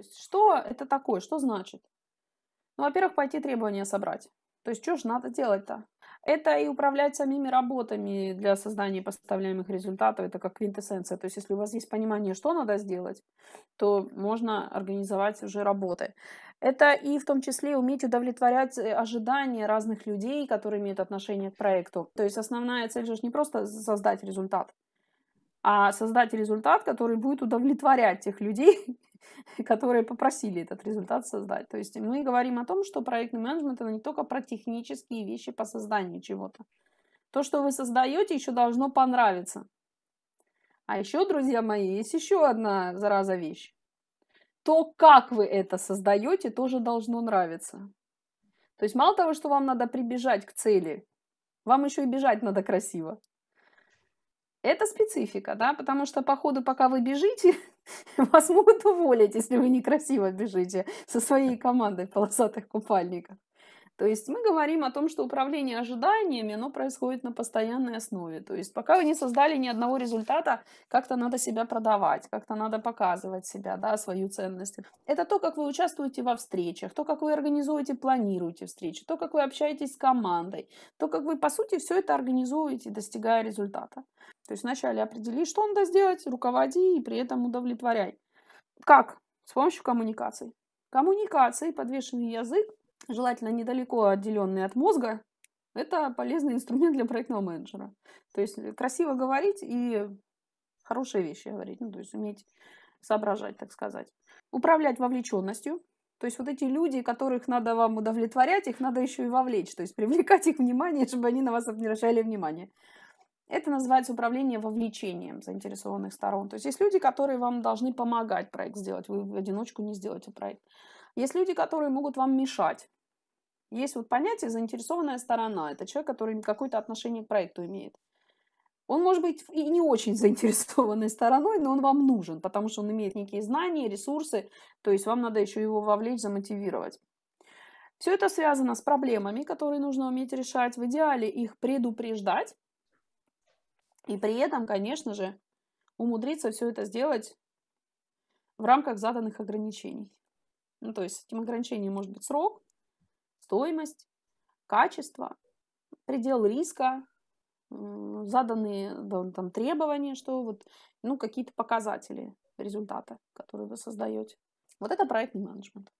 есть что это такое, что значит? Ну, во-первых, пойти требования собрать. То есть что же надо делать-то? Это и управлять самими работами для создания поставляемых результатов, это как квинтэссенция. То есть если у вас есть понимание, что надо сделать, то можно организовать уже работы. Это и в том числе уметь удовлетворять э, ожидания разных людей, которые имеют отношение к проекту. То есть основная цель же не просто создать результат, а создать результат, который будет удовлетворять тех людей, которые попросили этот результат создать. То есть мы говорим о том, что проектный менеджмент это не только про технические вещи по созданию чего-то. То, что вы создаете, еще должно понравиться. А еще, друзья мои, есть еще одна зараза вещь. То, как вы это создаете, тоже должно нравиться. То есть мало того, что вам надо прибежать к цели, вам еще и бежать надо красиво. Это специфика, да, потому что по ходу, пока вы бежите, Вас могут уволить, если вы некрасиво бежите со своей командой в полосатых купальниках. То есть мы говорим о том, что управление ожиданиями, оно происходит на постоянной основе. То есть пока вы не создали ни одного результата, как-то надо себя продавать, как-то надо показывать себя, да, свою ценность. Это то, как вы участвуете во встречах, то, как вы организуете, планируете встречи, то, как вы общаетесь с командой, то, как вы, по сути, все это организуете, достигая результата. То есть вначале определи, что надо сделать, руководи и при этом удовлетворяй. Как? С помощью коммуникаций. Коммуникации, подвешенный язык, желательно недалеко отделенные от мозга, это полезный инструмент для проектного менеджера. То есть э, красиво говорить и хорошие вещи говорить, ну, то есть уметь соображать, так сказать. Управлять вовлеченностью. То есть вот эти люди, которых надо вам удовлетворять, их надо еще и вовлечь, то есть привлекать их внимание, чтобы они на вас обращали внимание. Это называется управление вовлечением заинтересованных сторон. То есть есть люди, которые вам должны помогать проект сделать. Вы в одиночку не сделаете проект. Есть люди, которые могут вам мешать. Есть вот понятие «заинтересованная сторона». Это человек, который какое-то отношение к проекту имеет. Он может быть и не очень заинтересованной стороной, но он вам нужен, потому что он имеет некие знания, ресурсы, то есть вам надо еще его вовлечь, замотивировать. Все это связано с проблемами, которые нужно уметь решать. В идеале их предупреждать и при этом, конечно же, умудриться все это сделать в рамках заданных ограничений. Ну, то есть этим ограничением может быть срок, стоимость, качество, предел риска, заданные там, требования, что вот, ну, какие-то показатели результата, которые вы создаете. Вот это проектный менеджмент.